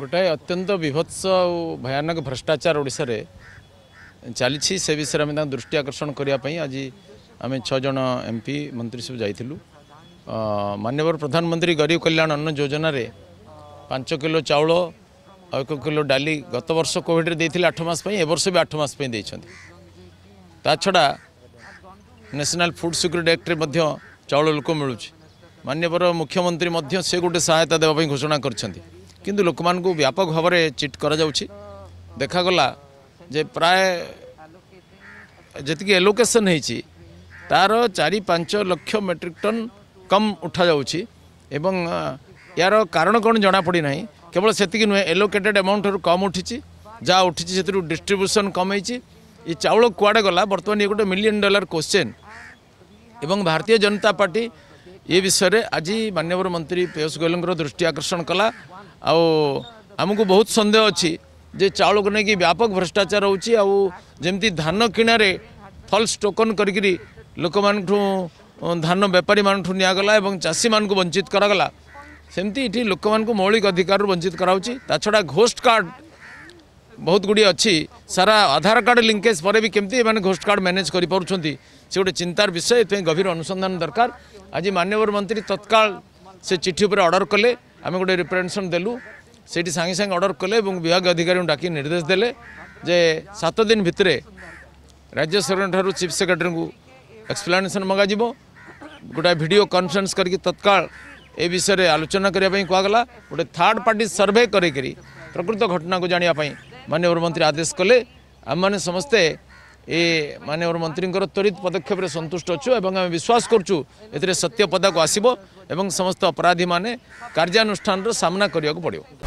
ଗୋଟାଏ ଅତ୍ୟନ୍ତ ବିଭତ୍ସ ଆଉ ଭୟାନକ ଭ୍ରଷ୍ଟାଚାର ଓଡ଼ିଶାରେ ଚାଲିଛି ସେ ବିଷୟରେ ଆମେ ତାଙ୍କ ଦୃଷ୍ଟି ଆକର୍ଷଣ କରିବା ପାଇଁ ଆଜି ଆମେ ଛଅ ଜଣ ଏମ୍ପି ମନ୍ତ୍ରୀ ସବୁ ଯାଇଥିଲୁ ମାନ୍ୟବର ପ୍ରଧାନମନ୍ତ୍ରୀ ଗରିବ କଲ୍ୟାଣ ଅନ୍ନ ଯୋଜନାରେ ପାଞ୍ଚ କିଲୋ ଚାଉଳ ଆଉ ଏକ କିଲୋ ଡାଲି ଗତ ବର୍ଷ କୋଭିଡ଼ରେ ଦେଇଥିଲେ ଆଠ ମାସ ପାଇଁ ଏ ବର୍ଷ ବି ଆଠ ମାସ ପାଇଁ ଦେଇଛନ୍ତି ତା ଛଡ଼ା ନ୍ୟାସନାଲ୍ ଫୁଡ଼୍ ସିକ୍ୟୁରିଟି ଆକ୍ଟରେ ମଧ୍ୟ ଚାଉଳ ଲୋକ ମିଳୁଛି ମାନ୍ୟବର ମୁଖ୍ୟମନ୍ତ୍ରୀ ମଧ୍ୟ ସେ ଗୋଟେ ସହାୟତା ଦେବା ପାଇଁ ଘୋଷଣା କରିଛନ୍ତି କିନ୍ତୁ ଲୋକମାନଙ୍କୁ ବ୍ୟାପକ ଭାବରେ ଚିଟ୍ କରାଯାଉଛି ଦେଖାଗଲା ଯେ ପ୍ରାୟ ଯେତିକି ଏଲୋକେସନ୍ ହେଇଛି ତାର ଚାରି ପାଞ୍ଚ ଲକ୍ଷ ମେଟ୍ରିକ୍ ଟନ୍ କମ୍ ଉଠାଯାଉଛି ଏବଂ ୟାର କାରଣ କ'ଣ ଜଣାପଡ଼ି ନାହିଁ କେବଳ ସେତିକି ନୁହେଁ ଏଲୋକେଟେଡ଼୍ ଆମାଉଣ୍ଟରୁ କମ୍ ଉଠିଛି ଯାହା ଉଠିଛି ସେଥିରୁ ଡିଷ୍ଟ୍ରିବ୍ୟୁସନ୍ କମ୍ ହେଇଛି ଏ ଚାଉଳ କୁଆଡ଼େ ଗଲା ବର୍ତ୍ତମାନ ଇଏ ଗୋଟେ ମିଲିୟନ୍ ଡଲାର କୋଶ୍ଚିନ୍ ଏବଂ ଭାରତୀୟ ଜନତା ପାର୍ଟି ଏ ବିଷୟରେ ଆଜି ମାନ୍ୟବର ମନ୍ତ୍ରୀ ପିୟୁଷ ଗୋୟଲଙ୍କର ଦୃଷ୍ଟି ଆକର୍ଷଣ କଲା ଆଉ ଆମକୁ ବହୁତ ସନ୍ଦେହ ଅଛି ଯେ ଚାଉଳକୁ ନେଇକି ବ୍ୟାପକ ଭ୍ରଷ୍ଟାଚାର ହେଉଛି ଆଉ ଯେମିତି ଧାନ କିଣାରେ ଫଲ୍ସ ଟୋକନ୍ କରିକିରି ଲୋକମାନଙ୍କଠୁ ଧାନ ବେପାରୀମାନଙ୍କଠୁ ନିଆଗଲା ଏବଂ ଚାଷୀମାନଙ୍କୁ ବଞ୍ଚିତ କରାଗଲା ସେମିତି ଏଠି ଲୋକମାନଙ୍କୁ ମୌଳିକ ଅଧିକାରରୁ ବଞ୍ଚିତ କରାହେଉଛି ତା ଛଡ଼ା ଘୋଷ୍ଟ କାର୍ଡ଼ ବହୁତ ଗୁଡ଼ିଏ ଅଛି ସାରା ଆଧାର କାର୍ଡ଼ ଲିଙ୍କେଜ୍ ପରେ ବି କେମିତି ଏମାନେ ଘୋଷ୍ଟ କାର୍ଡ଼ ମ୍ୟାନେଜ୍ କରିପାରୁଛନ୍ତି ସେ ଗୋଟେ ଚିନ୍ତାର ବିଷୟ ଏଥିପାଇଁ ଗଭୀର ଅନୁସନ୍ଧାନ ଦରକାର ଆଜି ମାନ୍ୟବର ମନ୍ତ୍ରୀ ତତ୍କାଳ ସେ ଚିଠି ଉପରେ ଅର୍ଡ଼ର କଲେ आम गोटे रिप्रेजेटेसन देलु ସେଇଠି ସାଙ୍ଗେ ସାଙ୍ଗେ ଅର୍ଡ଼ର କଲେ ଏବଂ ବିଭାଗ ଅଧିକାରୀଙ୍କୁ ଡାକି ନିର୍ଦ୍ଦେଶ ଦେଲେ ଯେ ସାତ ଦିନ ଭିତରେ ରାଜ୍ୟ ସରକାରଙ୍କଠାରୁ ଚିଫ୍ ସେକ୍ରେଟାରୀଙ୍କୁ ଏକ୍ସପ୍ଲାନେସନ୍ ମଗାଯିବ ଗୋଟାଏ ଭିଡ଼ିଓ କନଫରେନ୍ସ କରିକି ତତ୍କାଳ ଏ ବିଷୟରେ ଆଲୋଚନା କରିବା ପାଇଁ କୁହାଗଲା ଗୋଟେ ଥାର୍ଡ଼ ପାର୍ଟି ସର୍ଭେ କରିକରି ପ୍ରକୃତ ଘଟଣାକୁ ଜାଣିବା ପାଇଁ ମାନ୍ୟବର ମନ୍ତ୍ରୀ ଆଦେଶ କଲେ ଆମମାନେ ସମସ୍ତେ ଏ ମାନେ ମାନ୍ୟବର ମନ୍ତ୍ରୀଙ୍କର ତ୍ୱରିତ ପଦକ୍ଷେପରେ ସନ୍ତୁଷ୍ଟ ଅଛୁ ଏବଂ ଆମେ ବିଶ୍ୱାସ କରୁଛୁ ଏଥିରେ ସତ୍ୟ ପଦାକୁ ଆସିବ ଏବଂ ସମସ୍ତ ଅପରାଧୀମାନେ କାର୍ଯ୍ୟାନୁଷ୍ଠାନର ସାମ୍ନା କରିବାକୁ ପଡ଼ିବ